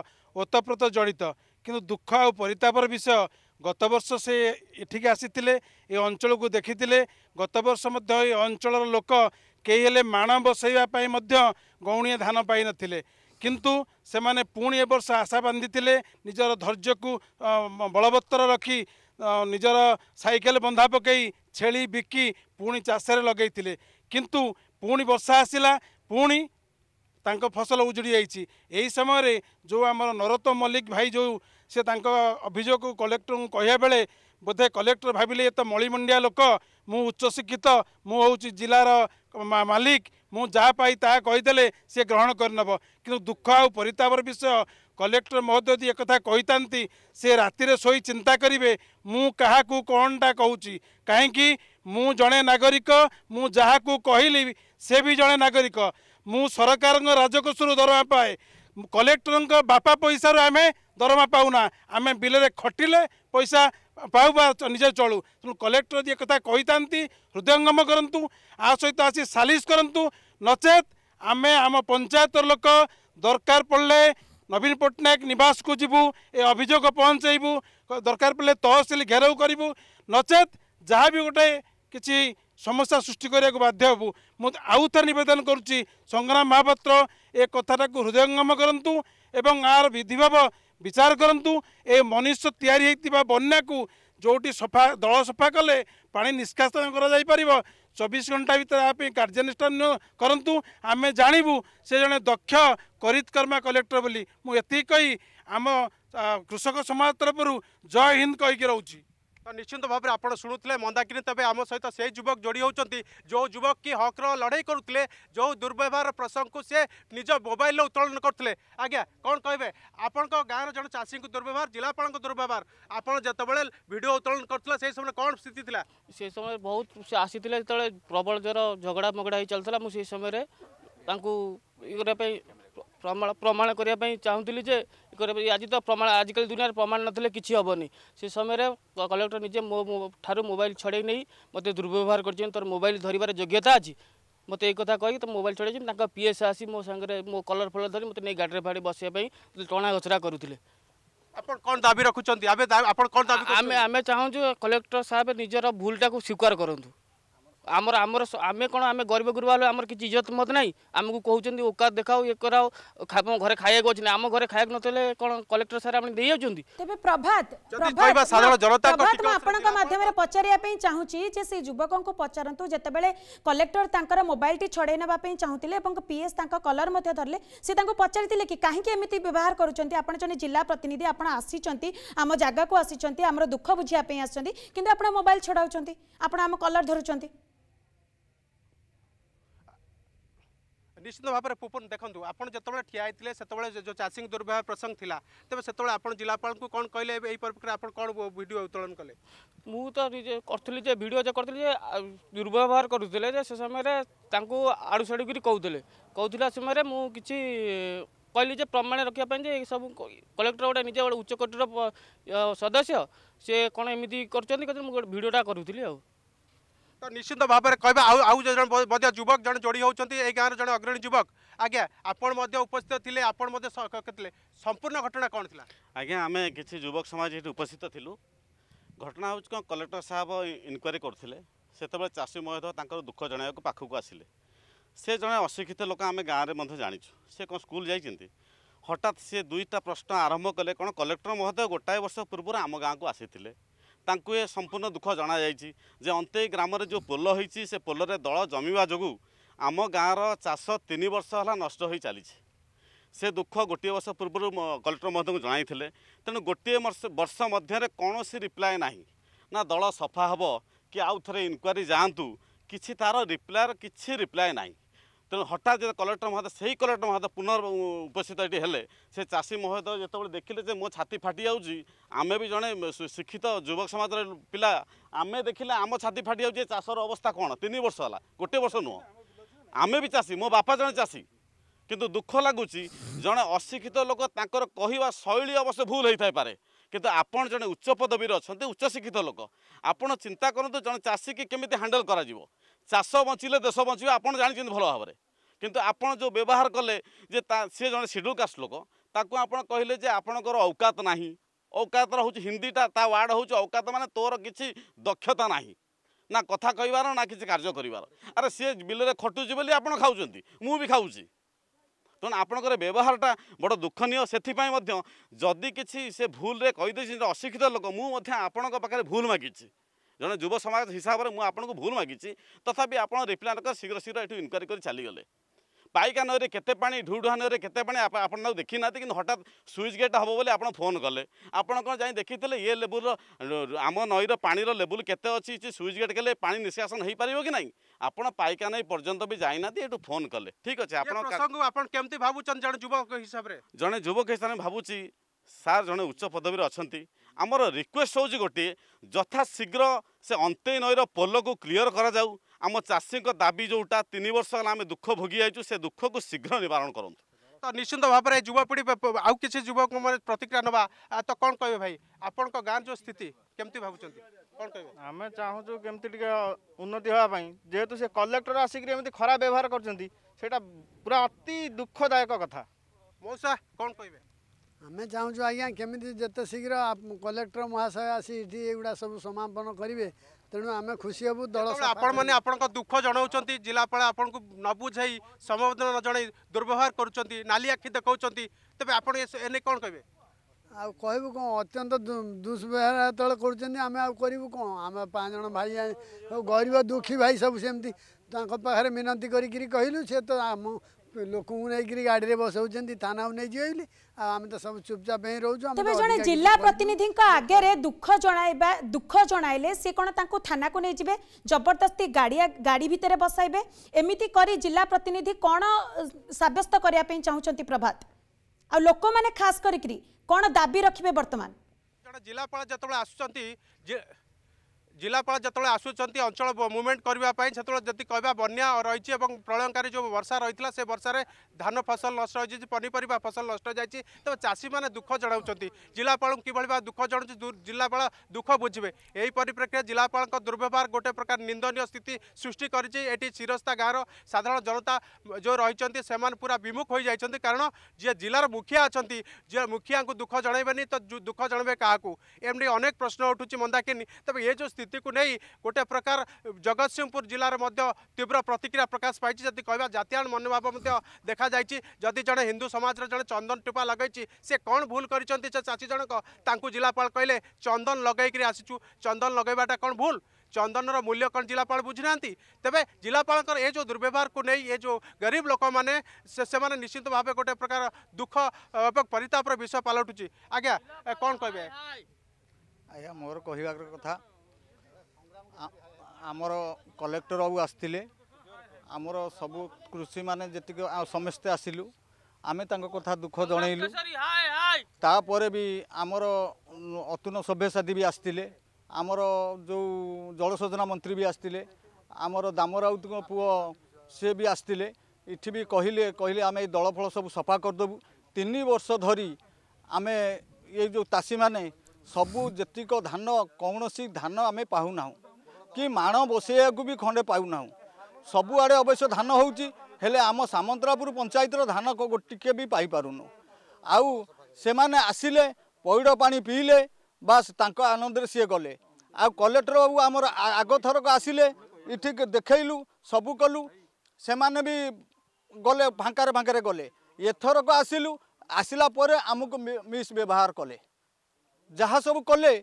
ଓତପ୍ରୋତ ଜଡ଼ିତ କିନ୍ତୁ ଦୁଃଖ ଆଉ ପରିତାପର ବିଷୟ ଗତବର୍ଷ ସେ ଏଠିକି ଆସିଥିଲେ ଏ ଅଞ୍ଚଳକୁ ଦେଖିଥିଲେ ଗତବର୍ଷ ମଧ୍ୟ ଏ ଅଞ୍ଚଳର ଲୋକ କେହି ହେଲେ ମାଣ ବସାଇବା ପାଇଁ ମଧ୍ୟ ଗୌଣିଆ ଧାନ ପାଇନଥିଲେ କିନ୍ତୁ ସେମାନେ ପୁଣି ଏ ବର୍ଷ ଆଶା ବାନ୍ଧିଥିଲେ ନିଜର ଧୈର୍ଯ୍ୟକୁ ବଳବତ୍ତର ରଖି ନିଜର ସାଇକେଲ ବନ୍ଧା ପକାଇ ଛେଳି ବିକି ପୁଣି ଚାଷରେ ଲଗାଇଥିଲେ କିନ୍ତୁ ପୁଣି ବର୍ଷା ଆସିଲା ପୁଣି ତାଙ୍କ ଫସଲ ଉଜୁଡ଼ି ଯାଇଛି ଏହି ସମୟରେ ଯେଉଁ ଆମର ନରୋତ୍ତମ ମଲ୍ଲିକ ଭାଇ ଯେଉଁ ସେ ତାଙ୍କ ଅଭିଯୋଗକୁ କଲେକ୍ଟରଙ୍କୁ କହିବା ବେଳେ ବୋଧେ କଲେକ୍ଟର ଭାବିଲେ ଏତେ ମଳିମଣ୍ଡିଆ ଲୋକ ମୁଁ ଉଚ୍ଚଶିକ୍ଷିତ ମୁଁ ହେଉଛି ଜିଲ୍ଲାର ମାଲିକ ମୁଁ ଯାହା ପାଇ ତାହା କହିଦେଲେ ସେ ଗ୍ରହଣ କରିନେବ କିନ୍ତୁ ଦୁଃଖ ଆଉ ପରିତାପର ବିଷୟ କଲେକ୍ଟର ମହୋଦୟ ଯଦି ଏକଥା କହିଥାନ୍ତି ସେ ରାତିରେ ଶୋଇ ଚିନ୍ତା କରିବେ ମୁଁ କାହାକୁ କ'ଣଟା କହୁଛି କାହିଁକି ମୁଁ ଜଣେ ନାଗରିକ ମୁଁ ଯାହାକୁ କହିଲି ସେ ବି ଜଣେ ନାଗରିକ ମୁଁ ସରକାରଙ୍କ ରାଜକୋଷରୁ ଦରମା ପାଏ କଲେକ୍ଟରଙ୍କ ବାପା ପଇସାରୁ ଆମେ ଦରମା ପାଉନା ଆମେ ବିଲରେ ଖଟିଲେ ପଇସା ପାଉ ବା ନିଜେ ଚଳୁ ତେଣୁ କଲେକ୍ଟର ଯଦି ଏକଥା କହିଥାନ୍ତି ହୃଦୟଙ୍ଗମ କରନ୍ତୁ ଆ ସହିତ ଆସି ସାଲିସ କରନ୍ତୁ ନଚେତ୍ ଆମେ ଆମ ପଞ୍ଚାୟତର ଲୋକ ଦରକାର ପଡ଼ିଲେ ନବୀନ ପଟ୍ଟନାୟକ ନିବାସକୁ ଯିବୁ ଏ ଅଭିଯୋଗ ପହଞ୍ଚାଇବୁ ଦରକାର ପଡ଼ିଲେ ତହସିଲ ଘେରାଉ କରିବୁ ନଚେତ ଯାହା ବି ଗୋଟେ କିଛି ସମସ୍ୟା ସୃଷ୍ଟି କରିବାକୁ ବାଧ୍ୟ ହେବୁ ମୁଁ ଆଉଥରେ ନିବେଦନ କରୁଛି ସଂଗ୍ରାମ ମହାପାତ୍ର ଏ କଥାଟାକୁ ହୃଦୟଙ୍ଗମ କରନ୍ତୁ ଏବଂ ଆର ବିଧିଭାବ ବିଚାର କରନ୍ତୁ ଏ ମନୁଷ୍ୟ ତିଆରି ହୋଇଥିବା ବନ୍ୟାକୁ ଯେଉଁଠି ସଫା ଦଳ ସଫା କଲେ ପାଣି ନିଷ୍କାସନ କରାଯାଇପାରିବ ଚବିଶ ଘଣ୍ଟା ଭିତରେ ଏହା ପାଇଁ କାର୍ଯ୍ୟାନୁଷ୍ଠାନ କରନ୍ତୁ ଆମେ ଜାଣିବୁ ସେ ଜଣେ ଦକ୍ଷ କରିତକର୍ମା କଲେକ୍ଟର ବୋଲି ମୁଁ ଏତିକି କହି ଆମ କୃଷକ ସମାଜ ତରଫରୁ ଜୟ ହିନ୍ଦ କହିକି ରହୁଛି ତ ନିଶ୍ଚିନ୍ତ ଭାବରେ ଆପଣ ଶୁଣୁଥିଲେ ମନ୍ଦାକିନୀ ତେବେ ଆମ ସହିତ ସେ ଯୁବକ ଯୋଡ଼ି ହେଉଛନ୍ତି ଯେଉଁ ଯୁବକ କି ହକ୍ର ଲଢ଼େଇ କରୁଥିଲେ ଯେଉଁ ଦୁର୍ବ୍ୟବହାର ପ୍ରସଙ୍ଗକୁ ସେ ନିଜ ମୋବାଇଲରେ ଉତ୍ତୋଳନ କରୁଥିଲେ ଆଜ୍ଞା କ'ଣ କହିବେ ଆପଣଙ୍କ ଗାଁର ଜଣେ ଚାଷୀଙ୍କୁ ଦୁର୍ବ୍ୟବହାର ଜିଲ୍ଲାପାଳଙ୍କ ଦୁର୍ବ୍ୟବହାର ଆପଣ ଯେତେବେଳେ ଭିଡ଼ିଓ ଉତ୍ତୋଳନ କରୁଥିଲେ ସେହି ସମୟରେ କ'ଣ ସ୍ଥିତି ଥିଲା ସେ ସମୟରେ ବହୁତ ସେ ଆସିଥିଲେ ଯେତେବେଳେ ପ୍ରବଳ ଜ୍ୱର ଝଗଡ଼ା ମଗଡ଼ା ହେଇ ଚାଲିଥିଲା ମୁଁ ସେହି ସମୟରେ ତାଙ୍କୁ ଇଏ କରିବା ପାଇଁ প্রমাণ প্রমাণ করা চাহুলি যে আজ তো প্রমাণ আজকাল দুনিয়ার প্রমাণ নথিলে কিছু হবনি সে সময় কলেক্টর নিজে মো ঠার মোবাইল ছড়াই নেই মতো দুর্ব্যবহার করছেন তোর মোবাইল ধরবার যোগ্যতা আছে মতো এই কথা কী তো মোবাইল ছড়াইছেন তাঁর পিএস আসি মো সাংরে মো কলর ফলর ধরে মতো নিয়ে গাড়ি ফাড়ি বসাইবা টণা গছরা করুলে আপনার কোন দাবি রাখুছেন আমি আমি চাহুছু কলেক্টর সাহেব নিজের ভুলটা স্বীকার করতু আমার আমার আমি কোণ আমি গরিব গুরুবা হলে আমার কিছু ইজত মত নাই আমি কুমার ওকা দেখাও ইয়ে করাও ঘরে খাইয়া অছি না আমার ঘরে খাইয়া নতলে কোণ কলেক্টর স্যার আপনি দিয়ে যাচ্ছেন তবে প্রভাত আপনার মাধ্যমে পচারা চাহুছি যে সেই যুবক পচারত যেতবে কলেক্টর তাঁর মোবাইলটি ছড়াই নেওয়া চাহুলে এবং পিএস তাঁর কলর মধ্যে ধরলে সে তাঁর পচারিলে কি কাহি এমনি ব্যবহার করছেন আপনার জন জেলা প্রতিনিধি আপনার আসছেন আমার জায়গাকে আসছেন আমার দুঃখ বুঝিয়া আসছেন কিন্তু আপনার মোবাইল ছড়াও আপনার আমার কলর ধরুচ্ছেন নিশ্চিত ভাবে পুপন দেখুন আপনার যেত ঠিয়া হয়েছে সেতবে চাষী দুর্ব্যবহার প্রসঙ্গ লা তবে সেত আপনার জেলাপাল কম কে এই পরিপ্রেক্ষিতে আপনার কম ভিডিও উত্তোলন কলে মু তো নিজে করলি যে ভিডিও যে করি যে দুর্ব্যবহার করুলে যে সে সময় তা আড়ু সাড়ু করে কৌলে কৌলা সময় মু কিছু କହିଲି যে প্রমাণ রক্ষা যে এইসব কলেক্টর গোটে নিজে ନିଜେ ଗୋଟେ ଉଚ୍ଚକୋଟୀର ସଦସ୍ୟ ସେ କ'ଣ ଏମିତି କରିଛନ୍ତି ମୁଁ ଗୋଟେ ତ ନିଶ୍ଚିନ୍ତ ଭାବରେ କହିବା ଆଉ ଆଉ ଜଣେ ମଧ୍ୟ ଯୁବକ ଜଣେ ଯୋଡ଼ି ହେଉଛନ୍ତି ଏଇ ଗାଁର ଜଣେ ଅଗ୍ରଣୀ ଯୁବକ ଆଜ୍ଞା ଆପଣ ମଧ୍ୟ ଉପସ୍ଥିତ ଥିଲେ ଆପଣ ମଧ୍ୟ କେତେ ସମ୍ପୂର୍ଣ୍ଣ ଘଟଣା କ'ଣ ଥିଲା ଆଜ୍ଞା ଆମେ କିଛି ଯୁବକ ସମାଜ ଏଠି ଉପସ୍ଥିତ ଥିଲୁ ଘଟଣା ହେଉଛି କ'ଣ କଲେକ୍ଟର ସାହେବ ଇନକ୍ୱାରି କରୁଥିଲେ ସେତେବେଳେ ଚାଷୀ ମହୋଦୟ ତାଙ୍କର ଦୁଃଖ ଜଣାଇବାକୁ ପାଖକୁ ଆସିଲେ ସେ ଜଣେ ଅଶିକ୍ଷିତ ଲୋକ ଆମେ ଗାଁରେ ମଧ୍ୟ ଜାଣିଛୁ ସେ କ'ଣ ସ୍କୁଲ ଯାଇଛନ୍ତି ହଠାତ୍ ସେ ଦୁଇଟା ପ୍ରଶ୍ନ ଆରମ୍ଭ କଲେ କ'ଣ କଲେକ୍ଟର ମହୋଦୟ ଗୋଟାଏ ବର୍ଷ ପୂର୍ବରୁ ଆମ ଗାଁକୁ ଆସିଥିଲେ ତାଙ୍କୁ ଏ ସମ୍ପୂର୍ଣ୍ଣ ଦୁଃଖ ଜଣାଯାଇଛି ଯେ ଅନ୍ତେଇ ଗ୍ରାମରେ ଯେଉଁ ପୋଲ ହୋଇଛି ସେ ପୋଲରେ ଦଳ ଜମିବା ଯୋଗୁଁ ଆମ ଗାଁର ଚାଷ ତିନି ବର୍ଷ ହେଲା ନଷ୍ଟ ହୋଇ ଚାଲିଛି ସେ ଦୁଃଖ ଗୋଟିଏ ବର୍ଷ ପୂର୍ବରୁ କଲେକ୍ଟର ମହୋଦୟଙ୍କୁ ଜଣାଇଥିଲେ ତେଣୁ ଗୋଟିଏ ବର୍ଷ ବର୍ଷ ମଧ୍ୟରେ କୌଣସି ରିପ୍ଲାଏ ନାହିଁ ନା ଦଳ ସଫା ହେବ କି ଆଉ ଥରେ ଇନକ୍ୱାରି ଯାଆନ୍ତୁ କିଛି ତା'ର ରିପ୍ଲାଏର କିଛି ରିପ୍ଲାଏ ନାହିଁ তেমন হঠাৎ যে কলেক্টর মহাদা সেই কলেক্টর মহাদা পুনর উপস্থিত এটি হলে সে চাষী মহোদয় যেতবে দেখলে যে মো ছাতি ফাটি যাচ্ছি আমি বি জনে শিক্ষিত যুবক সমাজের পিলা আমি দেখলে আম ছাতি ফাটি যাচ্ছে চাষর অবস্থা কোণ তিন বর্ষ হল গোটে বর্ষ নুহ আমি বি চাষী মো বাপা জনে চাষী কিন্তু দুঃখ লাগুছি জনে অশিক্ষিত লোক তাঁর কহা শৈলী অবশ্য ভুল হয়ে পারে কিন্তু আপনার জন উচ্চ পদবীর অনেক উচ্চশিক্ষিত লোক আপনার চিন্তা করতো জন চাষী কি কেমি হ্যান্ডেল করা ଚାଷ ବଞ୍ଚିଲେ ଦେଶ ବଞ୍ଚିବ ଆପଣ ଜାଣିଛନ୍ତି ଭଲ ଭାବରେ କିନ୍ତୁ ଆପଣ ଯେଉଁ ବ୍ୟବହାର କଲେ ଯେ ତା ସିଏ ଜଣେ ସିଡ୍ୟୁଲ୍ କାଷ୍ଟ ଲୋକ ତାକୁ ଆପଣ କହିଲେ ଯେ ଆପଣଙ୍କର ଔକାତ ନାହିଁ ଔକାତର ହେଉଛି ହିନ୍ଦୀଟା ତା ୱାର୍ଡ଼ ହେଉଛି ଔକାତ ମାନେ ତୋର କିଛି ଦକ୍ଷତା ନାହିଁ ନା କଥା କହିବାର ନା କିଛି କାର୍ଯ୍ୟ କରିବାର ଆରେ ସିଏ ବିଲରେ ଖଟୁଛି ବୋଲି ଆପଣ ଖାଉଛନ୍ତି ମୁଁ ବି ଖାଉଛି ତେଣୁ ଆପଣଙ୍କର ବ୍ୟବହାରଟା ବଡ଼ ଦୁଃଖନୀୟ ସେଥିପାଇଁ ମଧ୍ୟ ଯଦି କିଛି ସେ ଭୁଲରେ କହିଦେଇଛନ୍ତି ଅଶିକ୍ଷିତ ଲୋକ ମୁଁ ମଧ୍ୟ ଆପଣଙ୍କ ପାଖରେ ଭୁଲ ମାଗିଛି ଜଣେ ଯୁବ ସମାଜ ହିସାବରେ ମୁଁ ଆପଣଙ୍କୁ ଭୁଲ ମାଗିଛି ତଥାପି ଆପଣ ରିପ୍ଲାଣ୍ଟଙ୍କର ଶୀଘ୍ର ଶୀଘ୍ର ଏଠୁ ଇନକ୍ୱାରି କରି ଚାଲିଗଲେ ପାଇକାନରେ କେତେ ପାଣି ଢୁଢୁହାନରେ କେତେ ପାଣି ଆପଣ ଆଉ ଦେଖିନାହାନ୍ତି କିନ୍ତୁ ହଠାତ୍ ସୁଇଚ୍ ଗେଟ୍ ହେବ ବୋଲି ଆପଣ ଫୋନ୍ କଲେ ଆପଣ କ'ଣ ଯାଇ ଦେଖିଥିଲେ ଇଏ ଲେବୁଲର ଆମ ନଈର ପାଣିର ଲେବୁଲ କେତେ ଅଛି ସୁଇଚ୍ ଗେଟ୍ କଲେ ପାଣି ନିଷ୍କାସନ ହୋଇପାରିବ କି ନାହିଁ ଆପଣ ପାଇକାନାଇ ପର୍ଯ୍ୟନ୍ତ ବି ଯାଇନାହାନ୍ତି ଏଠୁ ଫୋନ୍ କଲେ ଠିକ୍ ଅଛି ଆପଣ ଆପଣ କେମିତି ଭାବୁଛନ୍ତି ଜଣେ ଯୁବକ ହିସାବରେ ଜଣେ ଯୁବକ ହିସାବରେ ଭାବୁଛି ସାର୍ ଜଣେ ଉଚ୍ଚ ପଦବୀରେ ଅଛନ୍ତି আমার রিকোয়েস্ট হচ্ছে গোটিয়ে যথাশীঘ্র সে অন্তেই নইর পোলকু ক্লিয়র করা যাও আমার চাষীঙ্ দাবি যেটা তিন বর্ষ হল আমি দুঃখ ভোগি যাইছু সে দুঃখক শীঘ্র নিবারণ করতু তো নিশ্চিন্ত ভাবে যুবপিঢ়ি আউ কিছু যুবক মানে প্রতিক্রিয়া নেবা তো কম কে ভাই আপনার গাঁ যে স্থিতি কেমতি ভাবুন আমি চাহুছু কেমতি টিকে উন্নতি হওয়া যেহেতু সে কলেক্টর আসিক এমনি খারাপ ব্যবহার করছেন সেটা পুরা অতি দুঃখদায়ক কথা মৌসা কম কে ଆମେ ଚାହୁଁଛୁ ଆଜ୍ଞା କେମିତି ଯେତେ ଶୀଘ୍ର କଲେକ୍ଟର ମହାଶୟ ଆସି ଏଠି ଏଗୁଡ଼ା ସବୁ ସମାପନ କରିବେ ତେଣୁ ଆମେ ଖୁସି ହେବୁ ଦଳ ଆପଣମାନେ ଆପଣଙ୍କ ଦୁଃଖ ଜଣାଉଛନ୍ତି ଜିଲ୍ଲାପାଳ ଆପଣଙ୍କୁ ନ ବୁଝାଇ ସମବେଦନା ଜଣାଇ ଦୁର୍ବ୍ୟବହାର କରୁଛନ୍ତି ନାଲି ଆଖି ଦେଖାଉଛନ୍ତି ତେବେ ଆପଣ ଏ ନେଇ କ'ଣ କହିବେ ଆଉ କହିବୁ କ'ଣ ଅତ୍ୟନ୍ତ ଦୁଷ୍ବ୍ୟବହାର ଯେତେବେଳେ କରୁଛନ୍ତି ଆମେ ଆଉ କରିବୁ କ'ଣ ଆମେ ପାଞ୍ଚ ଜଣ ଭାଇ ଗରିବ ଦୁଃଖୀ ଭାଇ ସବୁ ସେମିତି ତାଙ୍କ ପାଖରେ ମିନତି କରିକିରି କହିଲୁ ସେ ତ ଆମ ଲୋକଙ୍କୁ ନେଇକିରି ଗାଡ଼ିରେ ବସଉଛନ୍ତି ଥାନାକୁ ନେଇଯିବେ ବୋଲି ଆଉ ଆମେ ତ ସବୁ ଚୁପଚାପ ହେଇ ରହୁଛୁ ତେବେ ଜଣେ ଜିଲ୍ଲା ପ୍ରତିନିଧିଙ୍କ ଆଗରେ ଦୁଃଖ ଜଣାଇବା ଦୁଃଖ ଜଣାଇଲେ ସେ କ'ଣ ତାଙ୍କୁ ଥାନାକୁ ନେଇଯିବେ ଜବରଦସ୍ତି ଗାଡ଼ିଆ ଗାଡ଼ି ଭିତରେ ବସାଇବେ ଏମିତି କରି ଜିଲ୍ଲା ପ୍ରତିନିଧି କ'ଣ ସାବ୍ୟସ୍ତ କରିବା ପାଇଁ ଚାହୁଁଛନ୍ତି ପ୍ରଭାତ ଆଉ ଲୋକମାନେ ଖାସ୍ କରିକିରି କ'ଣ ଦାବି ରଖିବେ ବର୍ତ୍ତମାନ ଜଣେ ଜିଲ୍ଲାପାଳ ଯେତେବେଳେ ଆସୁଛନ୍ତି ଜିଲ୍ଲାପାଳ ଯେତେବେଳେ ଆସୁଛନ୍ତି ଅଞ୍ଚଳ ମୁଭମେଣ୍ଟ କରିବା ପାଇଁ ସେତେବେଳେ ଯଦି କହିବା ବନ୍ୟା ରହିଛି ଏବଂ ପ୍ରଳୟଙ୍କାରୀ ଯେଉଁ ବର୍ଷା ରହିଥିଲା ସେ ବର୍ଷାରେ ଧାନ ଫସଲ ନଷ୍ଟ ହୋଇଯାଇଛି ପନିପରିବା ଫସଲ ନଷ୍ଟ ହୋଇଯାଇଛି ତେବେ ଚାଷୀମାନେ ଦୁଃଖ ଜଣାଉଛନ୍ତି ଜିଲ୍ଲାପାଳଙ୍କୁ କିଭଳି ଭାବେ ଦୁଃଖ ଜଣାଉଛି ଜିଲ୍ଲାପାଳ ଦୁଃଖ ବୁଝିବେ ଏହି ପରିପ୍ରେକ୍ଷୀରେ ଜିଲ୍ଲାପାଳଙ୍କ ଦୁର୍ବ୍ୟବହାର ଗୋଟେ ପ୍ରକାର ନିନ୍ଦନୀୟ ସ୍ଥିତି ସୃଷ୍ଟି କରିଛି ଏଠି ଶିରସ୍ତା ଗାଁର ସାଧାରଣ ଜନତା ଯେଉଁ ରହିଛନ୍ତି ସେମାନେ ପୁରା ବିମୁଖ ହୋଇଯାଇଛନ୍ତି କାରଣ ଯିଏ ଜିଲ୍ଲାର ମୁଖିଆ ଅଛନ୍ତି ଯିଏ ମୁଖିଆଙ୍କୁ ଦୁଃଖ ଜଣାଇବେନି ତ ଦୁଃଖ ଜଣାଇବେ କାହାକୁ ଏମିତି ଅନେକ ପ୍ରଶ୍ନ ଉଠୁଛି ମନ୍ଦାକିନୀ ତେବେ ଏ ଯେଉଁ ସ୍ଥିତି स्थित को नहीं गोटे प्रकार जगत सिंहपुर जिले में तीव्र प्रतिक्रिया प्रकाश पाई जी कह जातिहाल मनोभाव देखा जाए जदि जड़े हिंदू समाज जड़े चंदन टोपा लगे सी कौन भूल कर चाषी जनक जिलापा कहले चंदन लगे आसीचु चंदन लगेटा कौन भूल चंदन मूल्य कौन जिलापा बुझीना तेज जिलापा ये जो दुर्व्यवहार को नहीं ये जो गरीब लोक मैंने निश्चित भाव गोटे प्रकार दुख परितापर विषय पलटुच्छी आज्ञा कौन कह आज मोर कह कथा ଆମର କଲେକ୍ଟର ବାବୁ ଆସିଥିଲେ ଆମର ସବୁ କୃଷିମାନେ ଯେତିକି ସମସ୍ତେ ଆସିଲୁ ଆମେ ତାଙ୍କ କଥା ଦୁଃଖ ଜଣେଇଲୁ ତାପରେ ବି ଆମର ଅତୁନ ସଭ୍ୟସାଥୀ ବି ଆସିଥିଲେ ଆମର ଯେଉଁ ଜଳସେଚନା ମନ୍ତ୍ରୀ ବି ଆସିଥିଲେ ଆମର ଦାମ ରାଉତଙ୍କ ପୁଅ ସିଏ ବି ଆସିଥିଲେ ଏଠି ବି କହିଲେ କହିଲେ ଆମେ ଏଇ ଦଳଫଳ ସବୁ ସଫା କରିଦେବୁ ତିନି ବର୍ଷ ଧରି ଆମେ ଏଇ ଯେଉଁ ଚାଷୀମାନେ ସବୁ ଯେତିକ ଧାନ କୌଣସି ଧାନ ଆମେ ପାଉନାହୁଁ କି ମାଣ ବସେଇବାକୁ ବି ଖଣ୍ଡେ ପାଉନାହୁଁ ସବୁଆଡ଼େ ଅବଶ୍ୟ ଧାନ ହେଉଛି ହେଲେ ଆମ ସାମନ୍ତରାପୁର ପଞ୍ଚାୟତର ଧାନ ଟିକେ ବି ପାଇପାରୁନୁ ଆଉ ସେମାନେ ଆସିଲେ ପଇଡ଼ ପାଣି ପିଇଲେ ବାସ୍ ତାଙ୍କ ଆନନ୍ଦରେ ସିଏ ଗଲେ ଆଉ କଲେକ୍ଟର ବାବୁ ଆମର ଆଗଥରକ ଆସିଲେ ଏଠି ଦେଖେଇଲୁ ସବୁ କଲୁ ସେମାନେ ବି ଗଲେ ଫାଙ୍କାରେ ଫାଙ୍କାରେ ଗଲେ ଏଥରକ ଆସିଲୁ ଆସିଲା ପରେ ଆମକୁ ମିସ୍ ବ୍ୟବହାର କଲେ ଯାହା ସବୁ କଲେ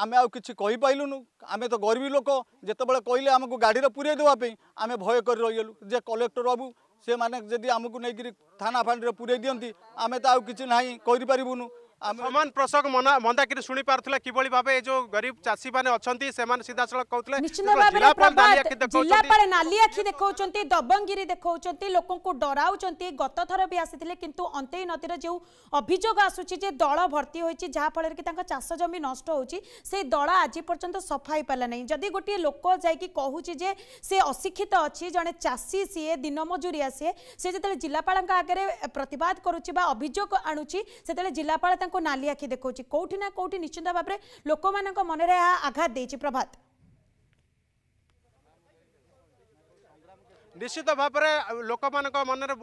आम आउ आम तो गरीब लोक जितेबाला कहले आमको गाड़ी पूरे देवाई आम भय कर रहीगलु जे कलेक्टर बाबू से मैंने जदि आमको नहीं थाना फाणी पुरे दिखती आम तो आज कि ना कहींपारूनु ସମାନ ପ୍ରସଙ୍ଗ ମନ୍ଦାକିରି ଶୁଣି ପାରୁଥିଲା କିଭଳି ଭାବେ ଏ ଯୋଉ ଗରିବ ଚାଷୀ ମାନେ ଅଛନ୍ତି ସେମାନେ ସିଧାସଳଖ କହୁଥିଲେ ଜିଲ୍ଲାପାଳ ନାଲି ଆଖି ଦେଖାଉଛନ୍ତି ଦବଙ୍ଗଗିରି ଦେଖାଉଛନ୍ତି ଲୋକଙ୍କୁ ଡରାଉଛନ୍ତି ଗତ ଥର ବି ଆସିଥିଲେ କିନ୍ତୁ ଅନ୍ତେଇ ନଦୀର ଯେଉଁ ଅଭିଯୋଗ ଆସୁଛି ଯେ ଦଳ ଭର୍ତ୍ତି ହୋଇଛି ଯାହାଫଳରେ କି ତାଙ୍କ ଚାଷ ଜମି ନଷ୍ଟ ହେଉଛି ସେଇ ଦଳ ଆଜି ପର୍ଯ୍ୟନ୍ତ ସଫା ହେଇପାରିଲା ନାହିଁ ଯଦି ଗୋଟିଏ ଲୋକ ଯାଇକି କହୁଛି ଯେ ସେ ଅଶିକ୍ଷିତ ଅଛି ଜଣେ ଚାଷୀ ସିଏ ଦିନମଜୁରିଆ ସିଏ ସେ ଯେତେବେଳେ ଜିଲ୍ଲାପାଳଙ୍କ ଆଗରେ ପ୍ରତିବାଦ କରୁଛି ବା ଅଭିଯୋଗ ଆଣୁଛି ସେତେବେଳେ ଜିଲ୍ଲାପାଳ ତାଙ୍କ ତାଙ୍କୁ ନାଲି ଆଖି ଦେଖାଉଛି କୋଉଠି ନା କୋଉଠି ନିଶ୍ଚିନ୍ତ ଭାବରେ ଲୋକମାନଙ୍କ ମନରେ ଏହା ଆଘାତ ଦେଇଛି ପ୍ରଭାତ ନିଶ୍ଚିତ ଭାବରେ ଲୋକମାନଙ୍କ ମନରେ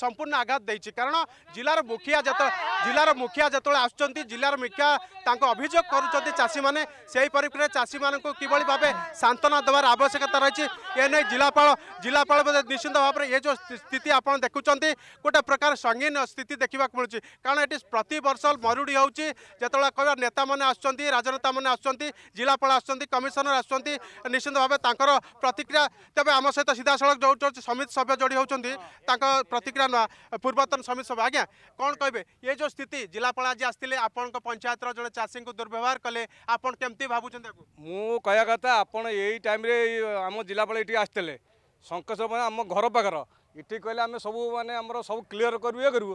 ସମ୍ପୂର୍ଣ୍ଣ ଆଘାତ ଦେଇଛି କାରଣ ଜିଲ୍ଲାର ମୁଖିଆ ଯେତେବେଳେ ଜିଲ୍ଲାର ମୁଖିଆ ଯେତେବେଳେ ଆସୁଛନ୍ତି ଜିଲ୍ଲାର ମୁଖିଆ ତାଙ୍କ ଅଭିଯୋଗ କରୁଛନ୍ତି ଚାଷୀମାନେ ସେହି ପରିପ୍ରେକ୍ଷୀରେ ଚାଷୀମାନଙ୍କୁ କିଭଳି ଭାବେ ସାନ୍ତ୍ୱନା ଦେବାର ଆବଶ୍ୟକତା ରହିଛି ଏ ନେଇ ଜିଲ୍ଲାପାଳ ଜିଲ୍ଲାପାଳ ନିଶ୍ଚିନ୍ତ ଭାବରେ ଏ ଯେଉଁ ସ୍ଥିତି ଆପଣ ଦେଖୁଛନ୍ତି ଗୋଟେ ପ୍ରକାର ସଙ୍ଗୀନ ସ୍ଥିତି ଦେଖିବାକୁ ମିଳୁଛି କାରଣ ଏଠି ପ୍ରତିବର୍ଷ ମରୁଡ଼ି ହେଉଛି ଯେତେବେଳେ କହିବା ନେତାମାନେ ଆସୁଛନ୍ତି ରାଜନେତାମାନେ ଆସୁଛନ୍ତି ଜିଲ୍ଲାପାଳ ଆସୁଛନ୍ତି କମିଶନର ଆସୁଛନ୍ତି ନିଶ୍ଚିନ୍ତ ଭାବେ ତାଙ୍କର ପ୍ରତିକ୍ରିୟା ତେବେ ଆମ ସହିତ ସିଧାସଳଖ ଯୋଡ଼ି ସମିତି ସଭ୍ୟ ଯୋଡ଼ି ହେଉଛନ୍ତି ତାଙ୍କ ପ୍ରତିକ୍ରିୟା ପୂର୍ବତନ ସମିତି ସଭ୍ୟ ଆଜ୍ଞା କ'ଣ କହିବେ ଏ ଯେଉଁ ସ୍ଥିତି ଜିଲ୍ଲାପାଳ ଆଜି ଆସିଥିଲେ ଆପଣଙ୍କ ପଞ୍ଚାୟତର ଜଣେ ଚାଷୀ ଙ୍କୁ ଦୁର୍ବ୍ୟବହାର କଲେ ଆପଣ କେମିତି ଭାବୁଛନ୍ତି ମୁଁ କହିବା କଥା ଆପଣ ଏଇ ଟାଇମରେ ଆମ ଜିଲ୍ଲାପାଳ ଏଠି ଆସିଥିଲେ ଶଙ୍କଶ ମାନେ ଆମ ଘର ପାଖର ଏଠି କହିଲେ ଆମେ ସବୁ ମାନେ ଆମର ସବୁ କ୍ଲିୟର କରିବୁ ଇଏ କରିବୁ